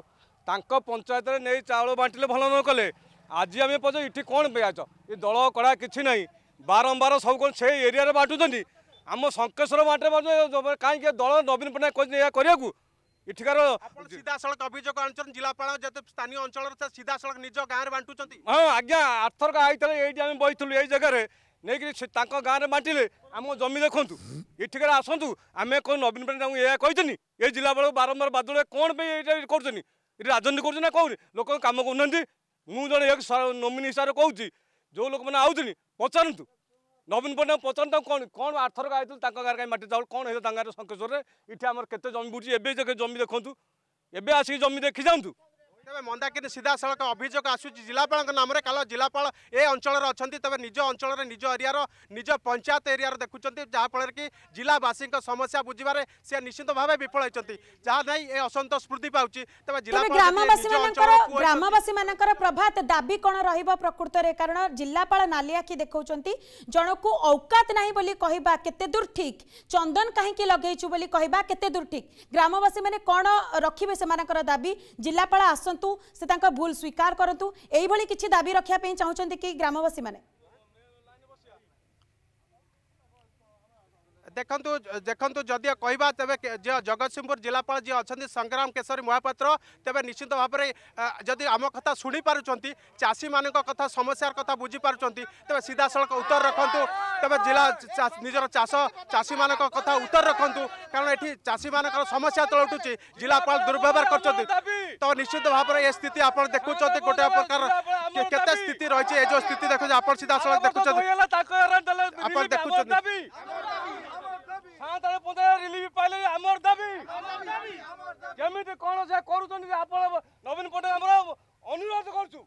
ତାଙ୍କ ପଞ୍ଚାୟତରେ ନେଇ ଚାଉଳ ବାଣ୍ଟିଲେ ଭଲ ନ କଲେ ଆଜି ଆମେ ପର୍ଯ୍ୟନ୍ତ ଏଠି କ'ଣ ପାଇଛ ଏ ଦଳ କଡ଼ା କିଛି ନାହିଁ ବାରମ୍ବାର ସବୁ କ'ଣ ସେଇ ଏରିଆରେ ବାଟୁଛନ୍ତି ଆମ ଶଙ୍କେଶ୍ୱର ମାଟିରେ କାହିଁକି ଦଳ ନବୀନ ପଟ୍ଟନାୟକ କହିଛନ୍ତି ଏହା କରିବାକୁ ए सिधासँग अभि जो स्थानीय अञ्चर सिधासल नि बाँटु हज्या आर्थर गा आइरहे बहिलु ए जगा गाँड्र बाटि आम जमि देखु एठिक आसन्तु आमे नवीन पट्टा ए जिल्लापाल बारम्बार बाद कम राजनीति नै कि लोक मुजे नमिन हिसाबले कि जो लोके आउँछ नि पचारु नवीन पट्टा पचाका गाडी माटिल कङ्ग्रा शङ्केशे जमि बुढी ए जमि देखु एसिक जमिदेखि जान्नु ତେବେ ମନ୍ଦାକିନୀ ସିଧାସଳଖ ଅଭିଯୋଗ ଆସୁଛି ଜିଲ୍ଲାପାଳଙ୍କ ନାମରେ କାଲ ଜିଲ୍ଲାପାଳ ଏ ଅଞ୍ଚଳରେ ଅଛନ୍ତି ତେବେ ନିଜ ଅଞ୍ଚଳରେ ନିଜ ଏରିଆର ନିଜ ପଞ୍ଚାୟତ ଏରିଆର ଦେଖୁଛନ୍ତି ଯାହାଫଳରେ କି ଜିଲ୍ଲାବାସୀଙ୍କ ସମସ୍ୟା ବୁଝିବାରେ ସେ ନିଶ୍ଚିତ ଭାବେ ବିଫଳ ହୋଇଛନ୍ତି ଯାହା ନାହିଁ ଏ ଅସନ୍ତୋଷ ବୃଦ୍ଧି ପାଉଛି ତେବେ ଗ୍ରାମବାସୀମାନଙ୍କର ପ୍ରଭାତ ଦାବି କ'ଣ ରହିବ ପ୍ରକୃତରେ କାରଣ ଜିଲ୍ଲାପାଳ ନାଲିଆଖି ଦେଖାଉଛନ୍ତି ଜଣକୁ ଔକାତ ନାହିଁ ବୋଲି କହିବା କେତେ ଦୂର ଠିକ୍ ଚନ୍ଦନ କାହିଁକି ଲଗେଇଛୁ ବୋଲି କହିବା କେତେ ଦୂର ଠିକ୍ ଗ୍ରାମବାସୀମାନେ କ'ଣ ରଖିବେ ସେମାନଙ୍କର ଦାବି ଜିଲ୍ଲାପାଳ ଆସନ୍ତୁ ଆସନ୍ତୁ ସେ ତାଙ୍କ ଭୁଲ ସ୍ୱୀକାର କରନ୍ତୁ ଏଇଭଳି କିଛି ଦାବି ରଖିବା ପାଇଁ ଚାହୁଁଛନ୍ତି କି ଗ୍ରାମବାସୀମାନେ ଦେଖନ୍ତୁ ଦେଖନ୍ତୁ ଯଦି କହିବା ତେବେ ଜଗତସିଂହପୁର ଜିଲ୍ଲାପାଳ ଯିଏ ଅଛନ୍ତି ସଂଗ୍ରାମ କେଶରୀ ମହାପାତ୍ର ତେବେ ନିଶ୍ଚିତ ଭାବରେ ଯଦି ଆମ କଥା ଶୁଣିପାରୁଛନ୍ତି ଚାଷୀମାନଙ୍କ କଥା ସମସ୍ୟାର କଥା ବୁଝିପାରୁଛନ୍ତି ତେବେ ସିଧାସଳଖ ଉତ୍ତର ରଖନ୍ତୁ ତେବେ ଜିଲ୍ଲା ନିଜର ଚାଷ ଚାଷୀମାନଙ୍କ କଥା ଉତ୍ତର ରଖନ୍ତୁ କାରଣ ଏଠି ଚାଷୀମାନଙ୍କର ସମସ୍ୟା ତଳେ ଉଠୁଛି ଜିଲ୍ଲାପାଳ ଦୁର୍ବ୍ୟବହାର କରୁଛନ୍ତି ତ ନିଶ୍ଚିତ ଭାବରେ ଏ ସ୍ଥିତି ଆପଣ ଦେଖୁଛନ୍ତି ଗୋଟିଏ ପ୍ରକାର କେତେ ସ୍ଥିତି ରହିଛି ଏ ଯେଉଁ ସ୍ଥିତି ଦେଖୁଛନ୍ତି ଆପଣ ସିଧାସଳଖ ଦେଖୁଛନ୍ତି ଆପଣ ଦେଖୁଛନ୍ତି সাঁতারে ପନ୍ଦର ରିଲିଫ ପାଇଲେ ଆମର ଦାବି କେମିତି କ'ଣ ଯାହା କରୁଛନ୍ତି ଆପଣ ନବୀନ ପଟ୍ଟନାୟକ ଆମର ଅନୁରୋଧ କରୁଛୁ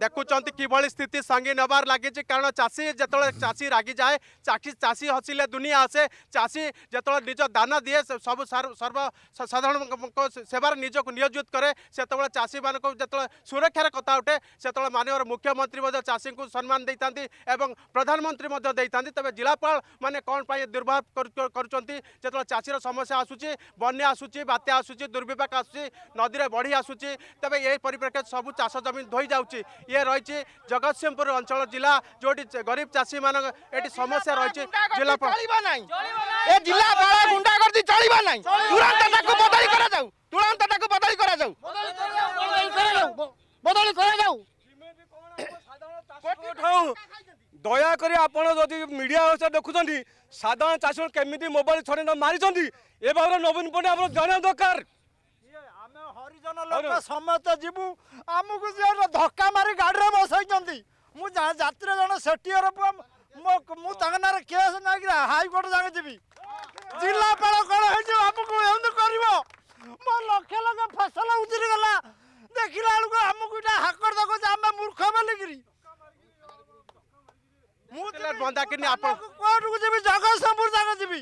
ଦେଖୁଛନ୍ତି କିଭଳି ସ୍ଥିତି ସଙ୍ଗୀ ନେବାର ଲାଗିଛି କାରଣ ଚାଷୀ ଯେତେବେଳେ ଚାଷୀ ରାଗିଯାଏ ଚାଷୀ ଚାଷୀ ହସିଲେ ଦୁନିଆ ଆସେ ଚାଷୀ ଯେତେବେଳେ ନିଜ ଦାନ ଦିଏ ସବୁ ସର୍ବସାଧାରଣଙ୍କ ସେବାରେ ନିଜକୁ ନିୟୋଜିତ କରେ ସେତେବେଳେ ଚାଷୀମାନଙ୍କୁ ଯେତେବେଳେ ସୁରକ୍ଷାର କଥା ଉଠେ ସେତେବେଳେ ମାନ୍ୟବର ମୁଖ୍ୟମନ୍ତ୍ରୀ ମଧ୍ୟ ଚାଷୀଙ୍କୁ ସମ୍ମାନ ଦେଇଥାନ୍ତି ଏବଂ ପ୍ରଧାନମନ୍ତ୍ରୀ ମଧ୍ୟ ଦେଇଥାନ୍ତି ତେବେ ଜିଲ୍ଲାପାଳ ମାନେ କ'ଣ ପାଇଁ ଦୁର୍ଭାବ କରୁଛନ୍ତି ଯେତେବେଳେ ଚାଷୀର ସମସ୍ୟା ଆସୁଛି ବନ୍ୟା ଆସୁଛି ବାତ୍ୟା ଆସୁଛି ଦୁର୍ବିପାକ ଆସୁଛି ନଦୀରେ ବଢ଼ି ଆସୁଛି ତେବେ ଏହି ପରିପ୍ରେକ୍ଷୀରେ ସବୁ ଚାଷ ଜମି ଧୋଇ রয়েছে ইয়ে রয়েছে জগৎসিংহপুর অঞ্চল জেলা যেটি গরিব চাষী মান এটি সমস্যা রয়েছে জেলা এ জেলাপাল গুন্ডাগর্দি চলবা না তুরন্ত তাকে বদলি করা যাও তুরন্ত তাকে বদলি করা যাও বদলি করা যাও দয়াকরি আপনার যদি মিডিয়া হাউস দেখুম সাধারণ চাষী কমিটি মোবাইল ছড়ে মারিছেন এ ভাবে নবীন পট্টনাক আপনার জনাইব দরকার হরিজন লোক সমস্ত যু আমি ধকা মারি গাড়ি বসাই মু যাত্রী জন সেটিয়র পুয়া মু তাঙ্ক কেস নাকি হাইকোর্ট যা যাবি জেলাপাল কোণ হয়েছে আমি এমনি করব মো লক্ষ লক্ষ ফসল উজুরি গেল দেখিলা বেড়ে আমি এটা হাকর দেখছে আমি মূর্খ বলিকি মুখ কোর্ট কু যাবি জগৎসিংপুর যাক যাবি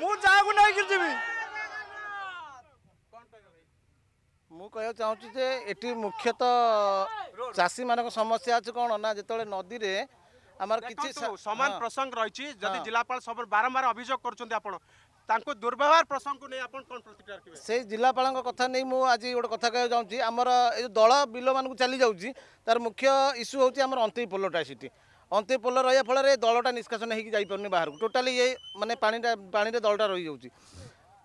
মু যাকে নাইকি যাবি ମୁଁ କହିବାକୁ ଚାହୁଁଛି ଯେ ଏଠି ମୁଖ୍ୟତଃ ଚାଷୀମାନଙ୍କ ସମସ୍ୟା ଅଛି କ'ଣ ନା ଯେତେବେଳେ ନଦୀରେ আমার কিছু সমান প্রসঙ্গ রয়েছে যদি জেলাপাল সব বারম্বার অভিযোগ করছেন আপনার তাঁকু দুর্ব্যবহার প্রসঙ্গ নিয়ে আপনার কোন প্রতিক্রিয়া রাখবে সেই জেলাপাল কথা নেই মু আজি গোটে কথা কয়ে যাচ্ছি আমার এই যে দল বিল মানুষ চালি যাচ্ছি তার মুখ্য ইস্যু হচ্ছে আমার অন্তেই পোলটা সেটি অন্তেই পোল রহবা ফলের দলটা নিষ্কাশন হয়ে যাইপারুনি বাহারক টোটালি ইয়ে মানে পাটা পাড়ে দলটা রয়ে যাচ্ছে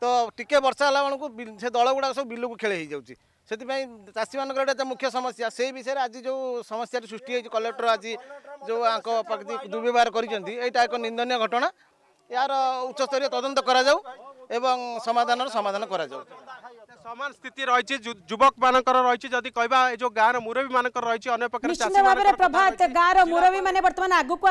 तो तर्षा होला बे दल गुडाक सबै बेलुका खेले है जाऊँ त्यही चासी मुख्य समस्या से विषय आज जो समस्या सृष्टि कलेक्टर आज जो अघि दुर्व्यवहार गरिन्छ एटा एक निन्दन घटना समाधान उच्चस्तरीय तदाउ समान स्थिति रही युवक मान रही जदि जो गाँव मुरबी मान रही निश्चित भाव में प्रभात गाँव मुरबी मैंने बर्तमान आगक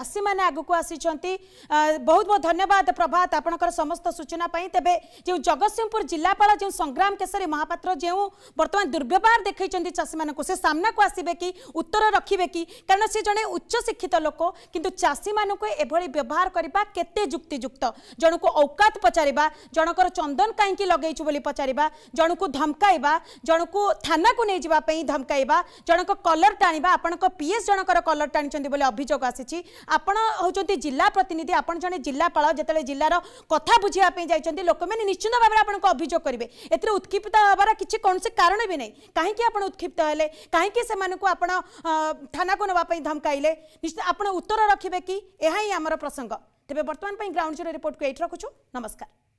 आसी मैंने आगक आसी बहुत बहुत धन्यवाद प्रभात आपंकर समस्त सूचना तेज जो जगत सिंहपुर जिलापाल जो संग्राम केशरी महापात्र जो बर्तमान दुर्व्यवहार देखते चाषी मानक से सामना को आसबे कि उत्तर रखिए कि कारण सी जड़े उच्चशिक्षित लोक कितु चाषी मानक एभली व्यवहार करने केुक्तियुक्त जनक औकात पचार जनकर चंदन कहीं लगे पचार ପକାଇବା ଜଣକୁ ଧମକାଇବା ଜଣକୁ ଥାନାକୁ ନେଇଯିବା ପାଇଁ ଧମକାଇବା ଜଣଙ୍କ କଲର୍ ଟାଣିବା ଆପଣଙ୍କ ପିଏସ୍ ଜଣଙ୍କର କଲର୍ ଟାଣିଛନ୍ତି ବୋଲି ଅଭିଯୋଗ ଆସିଛି ଆପଣ ହେଉଛନ୍ତି ଜିଲ୍ଲା ପ୍ରତିନିଧି ଆପଣ ଜଣେ ଜିଲ୍ଲାପାଳ ଯେତେବେଳେ ଜିଲ୍ଲାର କଥା ବୁଝିବା ପାଇଁ ଯାଇଛନ୍ତି ଲୋକମାନେ ନିଶ୍ଚିନ୍ତ ଭାବରେ ଆପଣଙ୍କୁ ଅଭିଯୋଗ କରିବେ ଏଥିରେ ଉତ୍କ୍ଷିପ୍ତ ହେବାର କିଛି କୌଣସି କାରଣ ବି ନାହିଁ କାହିଁକି ଆପଣ ଉତ୍କ୍ଷିପ୍ତ ହେଲେ କାହିଁକି ସେମାନଙ୍କୁ ଆପଣ ଥାନାକୁ ନେବା ପାଇଁ ଧମକାଇଲେ ନିଶ୍ଚିତ ଆପଣ ଉତ୍ତର ରଖିବେ କି ଏହା ହିଁ ଆମର ପ୍ରସଙ୍ଗ ତେବେ ବର୍ତ୍ତମାନ ପାଇଁ ଗ୍ରାଉଣ୍ଡ ଜିରୋ ରିପୋର୍ଟକୁ ଏଇଠି ରଖୁଛୁ ନମସ୍କାର